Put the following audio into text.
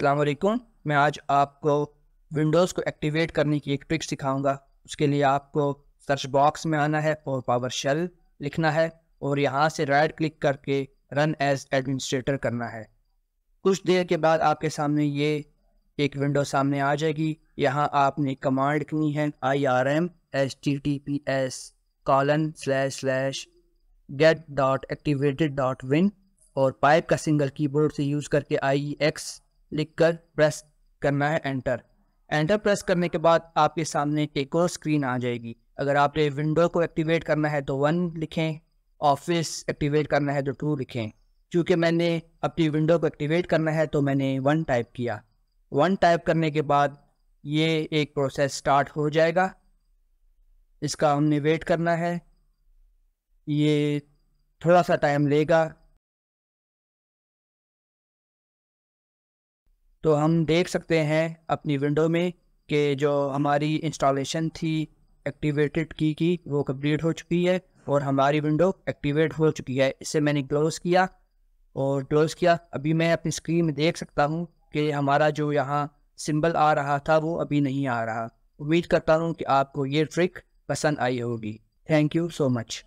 अलैक्म मैं आज आपको विंडोज़ को एक्टिवेट करने की एक ट्रिक सिखाऊंगा उसके लिए आपको सर्च बॉक्स में आना है और पावर शेल लिखना है और यहाँ से राइट क्लिक करके रन एज एडमिनिस्ट्रेटर करना है कुछ देर के बाद आपके सामने ये एक विंडो सामने आ जाएगी यहाँ आपने कमांड लिखनी है I R M H T T P S colon slash slash get dot activated dot win और पाइप का सिंगल कीबोर्ड से यूज़ करके आई एक्स e लिखकर प्रेस करना है एंटर एंटर प्रेस करने के बाद आपके सामने एक और स्क्रीन आ जाएगी अगर आपने विंडो को एक्टिवेट करना है तो वन लिखें ऑफिस एक्टिवेट करना है तो टू लिखें क्योंकि मैंने अपनी विंडो को एक्टिवेट करना है तो मैंने वन टाइप किया वन टाइप करने के बाद ये एक प्रोसेस स्टार्ट हो जाएगा इसका हमने वेट करना है ये थोड़ा सा टाइम लेगा तो हम देख सकते हैं अपनी विंडो में कि जो हमारी इंस्टॉलेशन थी एक्टिवेटेड की की वो कंप्लीट हो चुकी है और हमारी विंडो एक्टिवेट हो चुकी है इसे मैंने क्लोज़ किया और क्लोज़ किया अभी मैं अपनी स्क्रीन में देख सकता हूँ कि हमारा जो यहाँ सिंबल आ रहा था वो अभी नहीं आ रहा उम्मीद करता हूँ कि आपको ये ट्रिक पसंद आई होगी थैंक यू सो मच